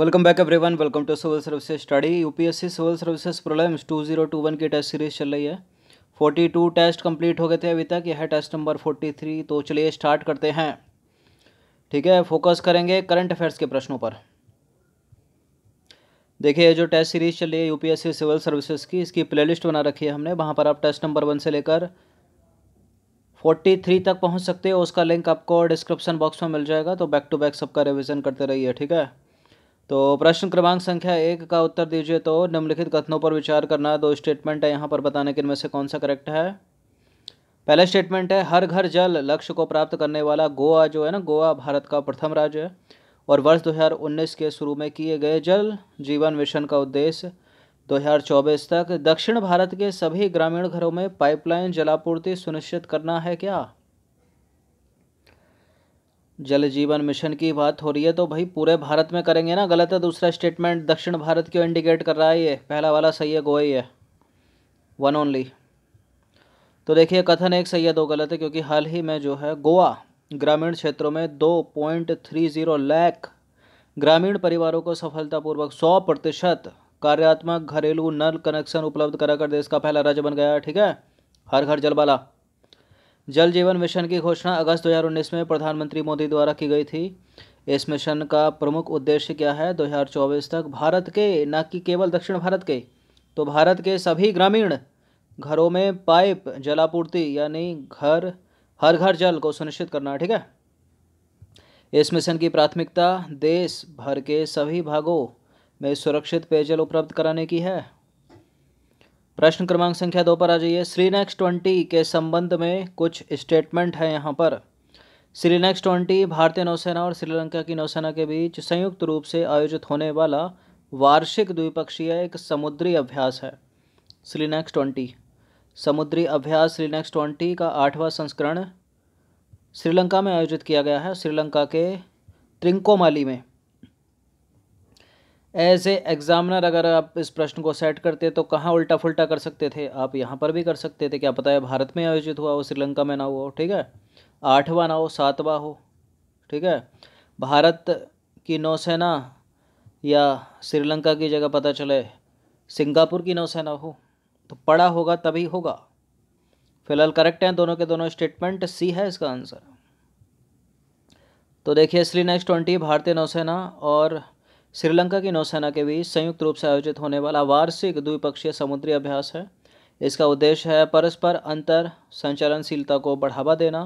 welcome back everyone welcome to civil services study UPSC civil services problems one की test series चल रही है forty two test complete हो गए थे अभी तक यह है टेस्ट नंबर फोर्टी थ्री तो चलिए स्टार्ट करते हैं ठीक है फोकस करेंगे करंट अफेयर्स के प्रश्नों पर देखिए जो टेस्ट सीरीज चल रही है यूपीएससी सिविल सर्विसेज की इसकी लिस्ट बना रखी है हमने वहाँ पर आप टेस्ट नंबर वन से लेकर फोर्टी थ्री तक पहुँच सकते हो उसका लिंक आपको डिस्क्रिप्शन बॉक्स में मिल जाएगा तो बैक टू बैक सबका रिविज़न करते रहिए ठीक है तो प्रश्न क्रमांक संख्या एक का उत्तर दीजिए तो निम्नलिखित कथनों पर विचार करना दो स्टेटमेंट है यहाँ पर बताने के इनमें से कौन सा करेक्ट है पहला स्टेटमेंट है हर घर जल लक्ष्य को प्राप्त करने वाला गोवा जो है ना गोवा भारत का प्रथम राज्य है और वर्ष 2019 के शुरू में किए गए जल जीवन मिशन का उद्देश्य 2024 तक दक्षिण भारत के सभी ग्रामीण घरों में पाइपलाइन जलापूर्ति सुनिश्चित करना है क्या जल जीवन मिशन की बात हो रही है तो भाई पूरे भारत में करेंगे ना गलत है दूसरा स्टेटमेंट दक्षिण भारत क्यों इंडिकेट कर रहा है ये पहला वाला सही है गोवा ही है वन ओनली तो देखिए कथन एक सही है दो गलत है क्योंकि हाल ही में जो है गोवा ग्रामीण क्षेत्रों में दो पॉइंट थ्री जीरो लैख ग्रामीण परिवारों को सफलतापूर्वक सौ प्रतिशत कार्यात्मक घरेलू नल कनेक्शन उपलब्ध कराकर देश का पहला राज्य बन गया ठीक है हर घर जल वाला जल जीवन मिशन की घोषणा अगस्त 2019 में प्रधानमंत्री मोदी द्वारा की गई थी इस मिशन का प्रमुख उद्देश्य क्या है 2024 तक भारत के न कि केवल दक्षिण भारत के तो भारत के सभी ग्रामीण घरों में पाइप जलापूर्ति यानी घर हर घर जल को सुनिश्चित करना ठीक है इस मिशन की प्राथमिकता देश भर के सभी भागों में सुरक्षित पेयजल उपलब्ध कराने की है प्रश्न क्रमांक संख्या दो पर आ जाइए श्रीनेक्स ट्वेंटी के संबंध में कुछ स्टेटमेंट है यहाँ पर श्रीनेक्स ट्वेंटी भारतीय नौसेना और श्रीलंका की नौसेना के बीच संयुक्त रूप से आयोजित होने वाला वार्षिक द्विपक्षीय एक समुद्री अभ्यास है श्रीनेक्स ट्वेंटी समुद्री अभ्यास श्रीनेक्स ट्वेंटी का आठवां संस्करण श्रीलंका में आयोजित किया गया है श्रीलंका के त्रिंकोमाली में ऐसे एग्ज़ामिनर अगर आप इस प्रश्न को सेट करते तो कहाँ उल्टा फुल्टा कर सकते थे आप यहाँ पर भी कर सकते थे क्या पता है भारत में आयोजित हुआ हो श्रीलंका में ना हुआ हो ठीक है आठवा ना हो सातवा हो ठीक है भारत की नौसेना या श्रीलंका की जगह पता चले सिंगापुर की नौसेना हो तो पड़ा होगा तभी होगा फिलहाल करेक्ट हैं दोनों के दोनों स्टेटमेंट सी है इसका आंसर तो देखिए इसलिए नेक्स्ट ट्वेंटी भारतीय नौसेना और श्रीलंका की नौसेना के बीच संयुक्त रूप से आयोजित होने वाला वार्षिक द्विपक्षीय समुद्री अभ्यास है इसका उद्देश्य है परस्पर अंतर संचालनशीलता को बढ़ावा देना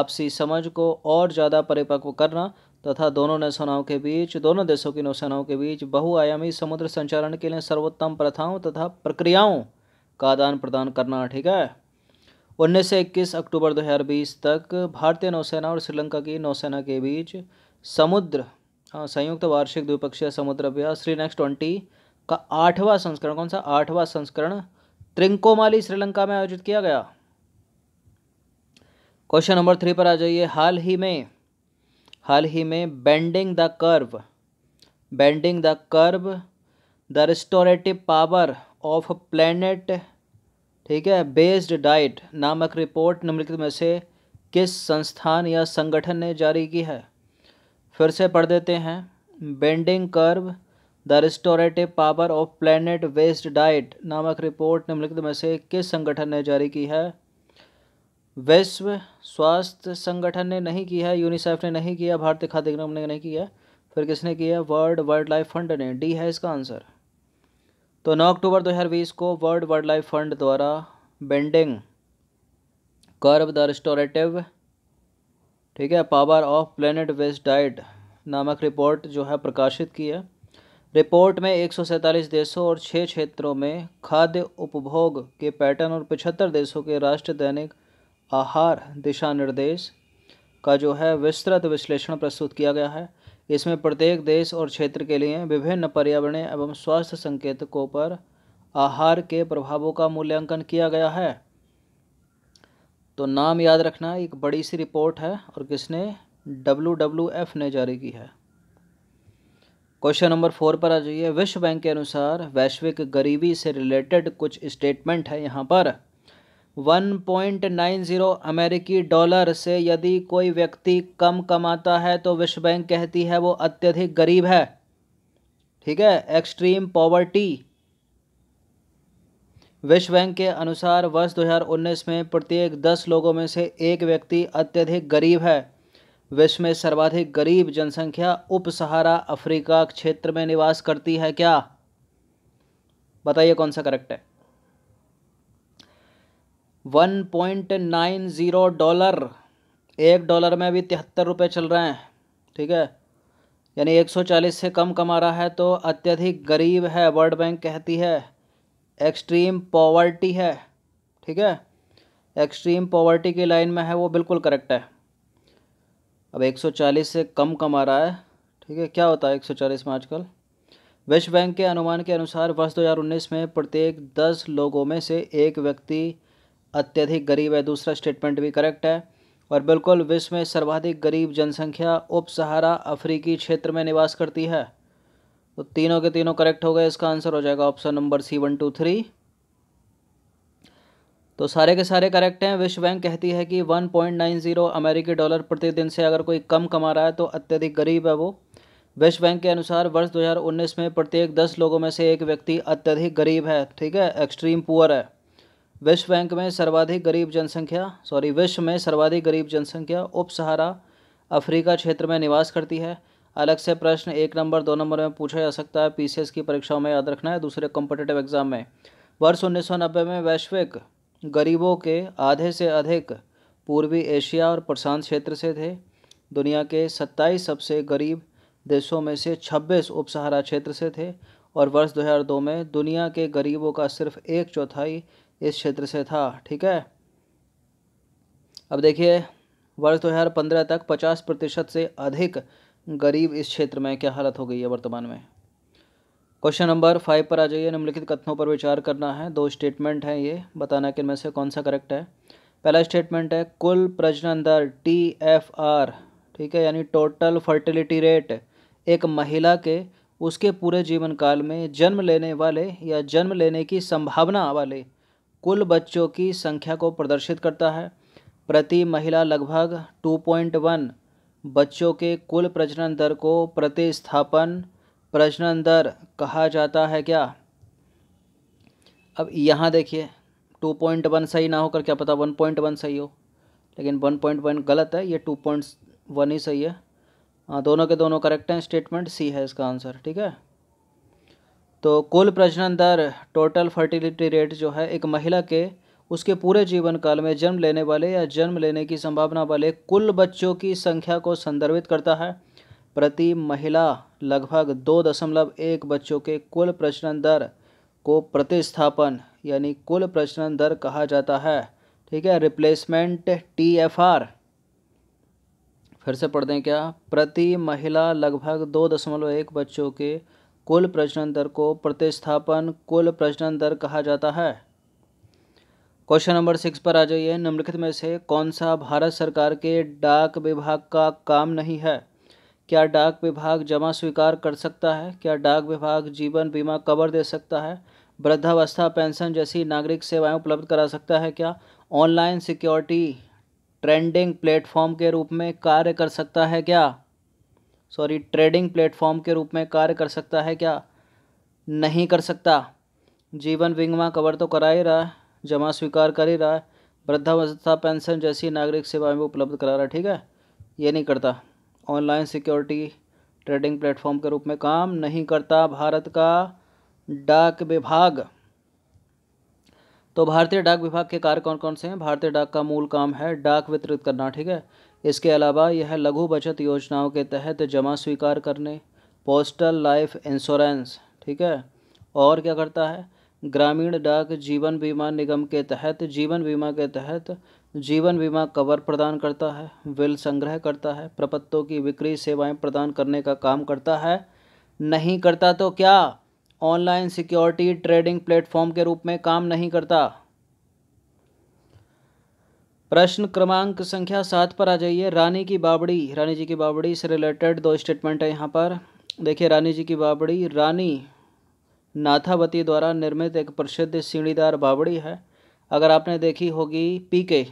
आपसी समझ को और ज़्यादा परिपक्व करना तथा दोनों नौसेनाओं के बीच दोनों देशों की नौसेनाओं के बीच बहुआयामी समुद्र संचालन के लिए सर्वोत्तम प्रथाओं तथा प्रक्रियाओं का आदान प्रदान करना ठीक है उन्नीस से इक्कीस अक्टूबर 2020 तक भारतीय नौसेना और श्रीलंका की नौसेना के बीच समुद्र हाँ संयुक्त वार्षिक द्विपक्षीय समुद्र अभ्यास श्री नेक्स्ट ट्वेंटी का आठवां संस्करण कौन सा आठवां संस्करण त्रिंकोमाली श्रीलंका में आयोजित किया गया क्वेश्चन नंबर थ्री पर आ जाइए हाल ही में हाल ही में bending the curve bending the curve the restorative power of planet ठीक है बेस्ड डाइट नामक रिपोर्ट निम्नलिखित में से किस संस्थान या संगठन ने जारी की है फिर से पढ़ देते हैं bending curve the restorative power of planet waste diet नामक रिपोर्ट निम्नलिखित में से किस संगठन ने जारी की है विश्व स्वास्थ्य संगठन ने नहीं किया है यूनिसेफ ने नहीं किया भारतीय खाद्य निगम ने नहीं किया फिर किसने किया वर्ल्ड वाइल्ड लाइफ फंड ने डी है इसका आंसर तो नौ अक्टूबर 2020 को वर्ल्ड वाइल्ड लाइफ फंड द्वारा बेंडिंग कर्व द रिस्टोरेटिव ठीक है power of planet waste diet नामक रिपोर्ट जो है प्रकाशित की है रिपोर्ट में एक देशों और छः क्षेत्रों में खाद्य उपभोग के पैटर्न और पचहत्तर देशों के राष्ट्र दैनिक आहार दिशा निर्देश का जो है विस्तृत विश्लेषण प्रस्तुत किया गया है इसमें प्रत्येक देश और क्षेत्र के लिए विभिन्न पर्यावरणीय एवं स्वास्थ्य संकेतकों पर आहार के प्रभावों का मूल्यांकन किया गया है तो नाम याद रखना एक बड़ी सी रिपोर्ट है और किसने डब्लू डब्ल्यू एफ ने जारी की है क्वेश्चन नंबर फोर पर आ जाइए विश्व बैंक के अनुसार वैश्विक गरीबी से रिलेटेड कुछ स्टेटमेंट है यहाँ पर 1.90 अमेरिकी डॉलर से यदि कोई व्यक्ति कम कमाता है तो विश्व बैंक कहती है वो अत्यधिक गरीब है ठीक है एक्सट्रीम पॉवर्टी विश्व बैंक के अनुसार वर्ष 2019 में प्रत्येक 10 लोगों में से एक व्यक्ति अत्यधिक गरीब है विश्व में सर्वाधिक गरीब जनसंख्या उप सहारा अफ्रीका क्षेत्र में निवास करती है क्या बताइए कौन सा करेक्ट है 1.90 डॉलर एक डॉलर में अभी तिहत्तर रुपये चल रहे हैं ठीक है यानी 140 से कम कमा रहा है तो अत्यधिक गरीब है वर्ल्ड बैंक कहती है एक्सट्रीम पॉवर्टी है ठीक है एक्सट्रीम पॉवर्टी की लाइन में है वो बिल्कुल करेक्ट है अब 140 से कम कमा रहा है ठीक है क्या होता है 140 में आजकल विश्व बैंक के अनुमान के अनुसार वर्ष 2019 में प्रत्येक 10 लोगों में से एक व्यक्ति अत्यधिक गरीब है दूसरा स्टेटमेंट भी करेक्ट है और बिल्कुल विश्व में सर्वाधिक गरीब जनसंख्या उप सहारा अफ्रीकी क्षेत्र में निवास करती है तो तीनों के तीनों करेक्ट हो गए इसका आंसर हो जाएगा option number C one two three तो सारे के सारे करेक्ट हैं विश्व बैंक कहती है कि 1.90 अमेरिकी डॉलर प्रतिदिन से अगर कोई कम कमा रहा है तो अत्यधिक गरीब है वो विश्व बैंक के अनुसार वर्ष 2019 में प्रत्येक 10 लोगों में से एक व्यक्ति अत्यधिक गरीब है ठीक है एक्सट्रीम पुअर है विश्व बैंक में सर्वाधिक गरीब जनसंख्या सॉरी विश्व में सर्वाधिक गरीब जनसंख्या उप सहारा अफ्रीका क्षेत्र में निवास करती है अलग से प्रश्न एक नंबर दो नंबर में पूछा जा सकता है पीसीएस की परीक्षाओं में याद रखना है दूसरे कॉम्पिटेटिव एग्जाम में वर्ष उन्नीस में वैश्विक गरीबों के आधे से अधिक पूर्वी एशिया और प्रशांत क्षेत्र से थे दुनिया के 27 सबसे गरीब देशों में से 26 उपसहारा क्षेत्र से थे और वर्ष 2002 में दुनिया के गरीबों का सिर्फ एक चौथाई इस क्षेत्र से था ठीक है अब देखिए वर्ष 2015 तक 50 प्रतिशत से अधिक गरीब इस क्षेत्र में क्या हालत हो गई है वर्तमान में क्वेश्चन नंबर फाइव पर आ जाइए निम्नलिखित कथनों पर विचार करना है दो स्टेटमेंट हैं ये बताना कि इनमें से कौन सा करेक्ट है पहला स्टेटमेंट है कुल प्रजनन दर टी एफ आर ठीक है यानी टोटल फर्टिलिटी रेट एक महिला के उसके पूरे जीवन काल में जन्म लेने वाले या जन्म लेने की संभावना वाले कुल बच्चों की संख्या को प्रदर्शित करता है प्रति महिला लगभग टू पॉइंट वन बच्चों के कुल प्रजनन दर को प्रतिस्थापन प्रजनन दर कहा जाता है क्या अब यहाँ देखिए टू पॉइंट वन सही ना होकर क्या पता वन पॉइंट वन सही हो लेकिन वन पॉइंट वन गलत है ये टू पॉइंट वन ही सही है हाँ दोनों के दोनों करेक्ट हैं स्टेटमेंट सी है इसका आंसर ठीक है तो कुल प्रजनन दर टोटल फर्टिलिटी रेट जो है एक महिला के उसके पूरे जीवन काल में जन्म लेने वाले या जन्म लेने की संभावना वाले कुल बच्चों की संख्या को संदर्भित करता है प्रति महिला लगभग दो दशमलव एक बच्चों के कुल प्रजनन दर को प्रतिस्थापन यानी कुल प्रजनन दर कहा जाता है ठीक है रिप्लेसमेंट टी एफ आर फिर से पढ़ दें क्या प्रति महिला लगभग दो दशमलव एक बच्चों के कुल प्रजनन दर को प्रतिस्थापन कुल प्रजनन दर कहा जाता है क्वेश्चन नंबर सिक्स पर आ जाइए निम्नलिखित में से कौन सा भारत सरकार के डाक विभाग का काम नहीं है क्या डाक विभाग जमा स्वीकार कर सकता है क्या डाक विभाग जीवन बीमा कवर दे सकता है वृद्धावस्था पेंशन जैसी नागरिक सेवाएं उपलब्ध करा सकता है क्या ऑनलाइन सिक्योरिटी ट्रेंडिंग प्लेटफॉर्म के रूप में कार्य कर सकता है क्या सॉरी ट्रेडिंग प्लेटफॉर्म के रूप में कार्य कर सकता है क्या नहीं कर सकता जीवन बीमा कवर तो करा ही रहा है जमा स्वीकार कर ही रहा है वृद्धावस्था पेंशन जैसी नागरिक सेवाएं भी उपलब्ध करा रहा है ठीक है ये नहीं करता ऑनलाइन सिक्योरिटी ट्रेडिंग प्लेटफॉर्म के रूप में काम नहीं करता भारत का डाक विभाग तो भारतीय डाक विभाग के कार्य कौन कौन से हैं भारतीय डाक का मूल काम है डाक वितरित करना ठीक है इसके अलावा यह लघु बचत योजनाओं के तहत जमा स्वीकार करने पोस्टल लाइफ इंश्योरेंस ठीक है और क्या करता है ग्रामीण डाक जीवन बीमा निगम के तहत जीवन बीमा के तहत जीवन बीमा कवर प्रदान करता है विल संग्रह करता है प्रपत्तों की बिक्री सेवाएं प्रदान करने का काम करता है नहीं करता तो क्या ऑनलाइन सिक्योरिटी ट्रेडिंग प्लेटफॉर्म के रूप में काम नहीं करता प्रश्न क्रमांक संख्या सात पर आ जाइए रानी की बाबड़ी रानी जी की बाबड़ी से रिलेटेड दो स्टेटमेंट है यहाँ पर देखिए रानी जी की बाबड़ी रानी नाथावती द्वारा निर्मित एक प्रसिद्ध सीढ़ीदार बावड़ी है अगर आपने देखी होगी पीके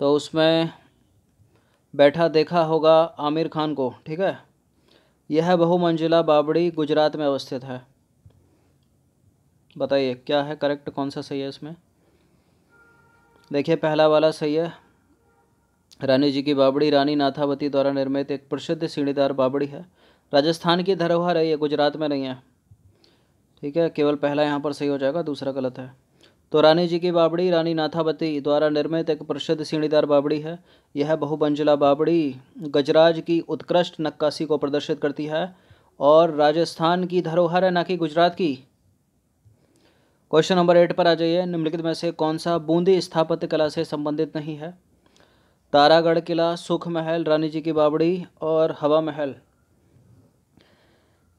तो उसमें बैठा देखा होगा आमिर खान को ठीक है यह बहुमंजिला बावड़ी गुजरात में अवस्थित है बताइए क्या है करेक्ट कौन सा सही है इसमें देखिए पहला वाला सही है रानी जी की बाबड़ी रानी नाथावती द्वारा निर्मित एक प्रसिद्ध सीढ़ीदार बाबड़ी है राजस्थान की धरोहर है ये गुजरात में नहीं है ठीक है केवल पहला यहाँ पर सही हो जाएगा दूसरा गलत है तो रानी जी की बाबड़ी रानी नाथावती द्वारा निर्मित एक प्रसिद्ध सीढ़ीदार बाबड़ी है यह बहुबंजिला बाबड़ी गजराज की उत्कृष्ट नक्काशी को प्रदर्शित करती है और राजस्थान की धरोहर है ना कि गुजरात की क्वेश्चन नंबर एट पर आ जाइए निम्नलिखित में से कौन सा बूंदी स्थापत्य कला से संबंधित नहीं है तारागढ़ किला सुख महल रानी जी की बाबड़ी और हवा महल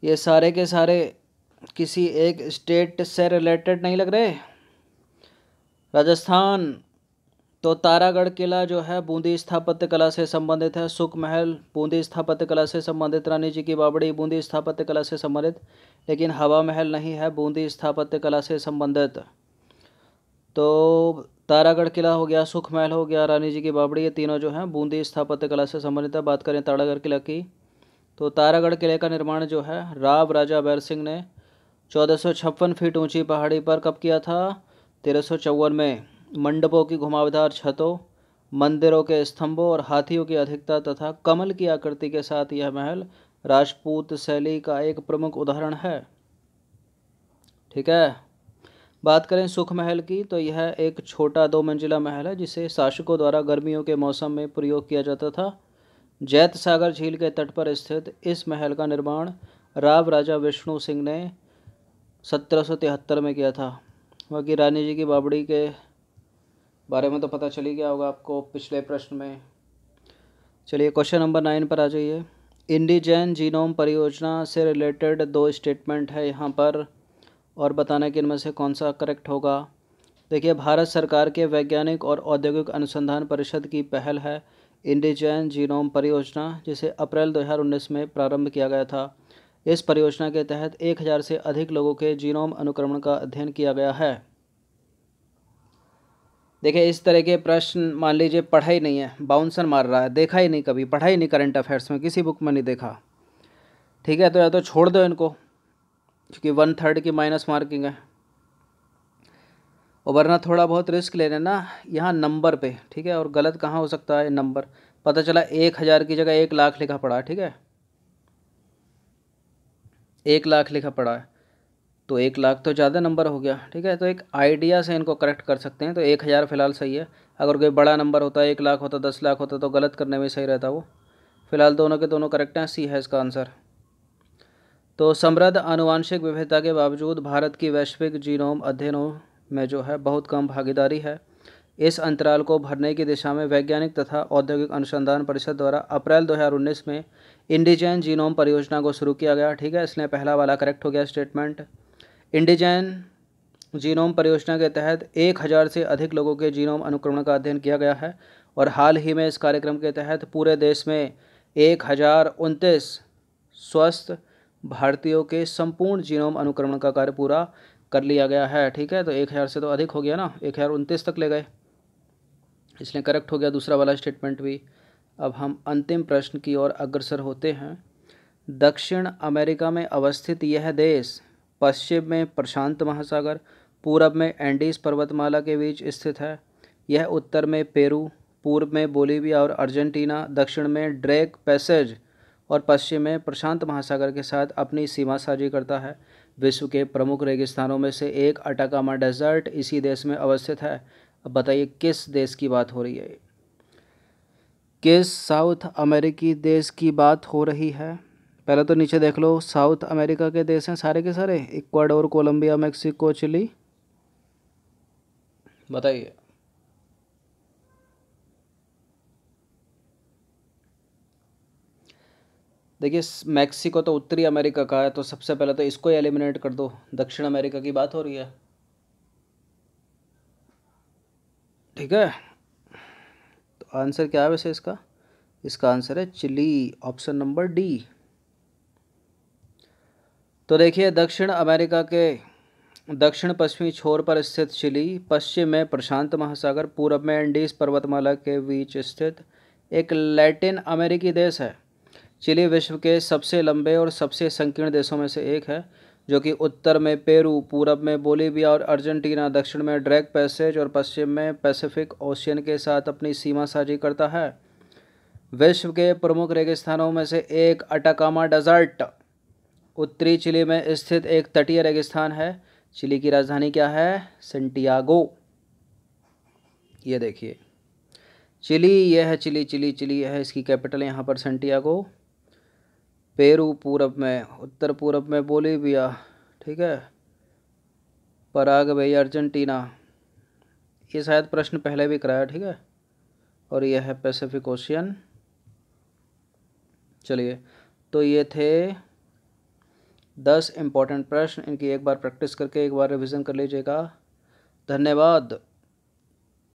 ये सारे के सारे किसी एक स्टेट से रिलेटेड नहीं लग रहे राजस्थान तो तारागढ़ किला जो है बूंदी स्थापत्य कला से संबंधित है सुख महल बूंदी स्थापत्य कला से संबंधित रानी जी की बाबड़ी बूंदी स्थापत्य कला से संबंधित लेकिन हवा महल नहीं है बूंदी स्थापत्य कला से संबंधित तो तारागढ़ किला हो गया सुख महल हो गया रानी जी की बाबड़ी ये तीनों जो हैं बूंदी स्थापत्य कला से संबंधित है बात करें तारागढ़ किला की तो तारागढ़ किले का निर्माण जो है राव राजा बैर सिंह ने चौदह फीट ऊंची पहाड़ी पर कब किया था तेरह में मंडपों की घुमावदार छतों मंदिरों के स्तंभों और हाथियों की अधिकता तथा कमल की आकृति के साथ यह महल राजपूत शैली का एक प्रमुख उदाहरण है ठीक है बात करें सुख महल की तो यह एक छोटा दो मंजिला महल है जिसे शासकों द्वारा गर्मियों के मौसम में प्रयोग किया जाता था जैत सागर झील के तट पर स्थित इस महल का निर्माण राव राजा विष्णु सिंह ने सत्रह सौ तिहत्तर में किया था बाकी रानी जी की बाबड़ी के बारे में तो पता चल ही गया होगा आपको पिछले प्रश्न में चलिए क्वेश्चन नंबर नाइन पर आ जाइए इंडिजन जीनोम परियोजना से रिलेटेड दो स्टेटमेंट है यहाँ पर और बताना कि इनमें से कौन सा करेक्ट होगा देखिए भारत सरकार के वैज्ञानिक और औद्योगिक अनुसंधान परिषद की पहल है इंडिजैन जीनोम परियोजना जिसे अप्रैल 2019 में प्रारंभ किया गया था इस परियोजना के तहत 1000 से अधिक लोगों के जीनोम अनुक्रमण का अध्ययन किया गया है देखिए इस तरह के प्रश्न मान लीजिए पढ़ा ही नहीं है बाउंसर मार रहा है देखा ही नहीं कभी पढ़ा ही नहीं करंट अफेयर्स में किसी बुक में नहीं देखा ठीक है तो या तो छोड़ दो इनको क्योंकि वन थर्ड की माइनस मार्किंग है और वरना थोड़ा बहुत रिस्क ले लेना यहाँ नंबर पे ठीक है और गलत कहाँ हो सकता है नंबर पता चला एक हज़ार की जगह एक लाख लिखा पड़ा ठीक है एक लाख लिखा पड़ा है तो एक लाख तो ज़्यादा नंबर हो गया ठीक है तो एक आइडिया से इनको करेक्ट कर सकते हैं तो एक हज़ार फ़िलहाल सही है अगर कोई बड़ा नंबर होता है एक लाख होता दस लाख होता तो गलत करने में सही रहता वो फ़िलहाल दोनों के दोनों करेक्ट हैं सी है इसका आंसर तो समृद्ध आनुवांशिक विविधता के बावजूद भारत की वैश्विक जीनोम अध्ययनों में जो है बहुत कम भागीदारी है इस अंतराल को भरने की दिशा में वैज्ञानिक तथा औद्योगिक अनुसंधान परिषद द्वारा अप्रैल 2019 में इंडिजैन जीनोम परियोजना को शुरू किया गया ठीक है इसलिए पहला वाला करेक्ट हो गया स्टेटमेंट इंडिजैन जीनोम परियोजना के तहत एक हज़ार से अधिक लोगों के जीनोम अनुक्रमण का अध्ययन किया गया है और हाल ही में इस कार्यक्रम के तहत पूरे देश में एक हज़ार उनतीस स्वस्थ भारतीयों के संपूर्ण जीनोम अनुक्रमण का कार्य पूरा कर लिया गया है ठीक है तो एक हज़ार से तो अधिक हो गया ना एक हज़ार उनतीस तक ले गए इसलिए करेक्ट हो गया दूसरा वाला स्टेटमेंट भी अब हम अंतिम प्रश्न की ओर अग्रसर होते हैं दक्षिण अमेरिका में अवस्थित यह देश पश्चिम में प्रशांत महासागर पूरब में एंडीज पर्वतमाला के बीच स्थित है यह उत्तर में पेरू पूर्व में बोलीविया और अर्जेंटीना दक्षिण में ड्रेक पैसेज और पश्चिम में प्रशांत महासागर के साथ अपनी सीमा साझी करता है विश्व के प्रमुख रेगिस्तानों में से एक अटाकामा डेजर्ट इसी देश में अवस्थित है अब बताइए किस देश की बात हो रही है किस साउथ अमेरिकी देश की बात हो रही है पहले तो नीचे देख लो साउथ अमेरिका के देश हैं सारे के सारे इक्वाडोर कोलंबिया मैक्सिको चिली बताइए देखिए मैक्सिको तो उत्तरी अमेरिका का है तो सबसे पहले तो इसको एलिमिनेट कर दो दक्षिण अमेरिका की बात हो रही है ठीक है आंसर क्या है वैसे इसका इसका आंसर है चिली ऑप्शन नंबर डी तो देखिए दक्षिण अमेरिका के दक्षिण पश्चिमी छोर पर स्थित चिली पश्चिम में प्रशांत महासागर पूर्व में एंडीज पर्वतमाला के बीच स्थित एक लैटिन अमेरिकी देश है चिली विश्व के सबसे लंबे और सबसे संकीर्ण देशों में से एक है जो कि उत्तर में पेरू पूरब में बोलीविया और अर्जेंटीना दक्षिण में ड्रैग पैसेज और पश्चिम में पैसिफिक ओशियन के साथ अपनी सीमा साझी करता है विश्व के प्रमुख रेगिस्तानों में से एक अटाकामा डेजर्ट उत्तरी चिली में स्थित एक तटीय रेगिस्तान है चिली की राजधानी क्या है सेंटियागो ये देखिए चिली यह है चिली चिली चिली यह है इसकी कैपिटल यहाँ पर सेंटियागो पेरू पूरब में उत्तर पूरब में बोलीविया ठीक है पराग भाई अर्जेंटीना ये शायद प्रश्न पहले भी कराया ठीक है और यह है पैसिफिक ओशियन चलिए तो ये थे दस इम्पॉर्टेंट प्रश्न इनकी एक बार प्रैक्टिस करके एक बार रिवीजन कर लीजिएगा धन्यवाद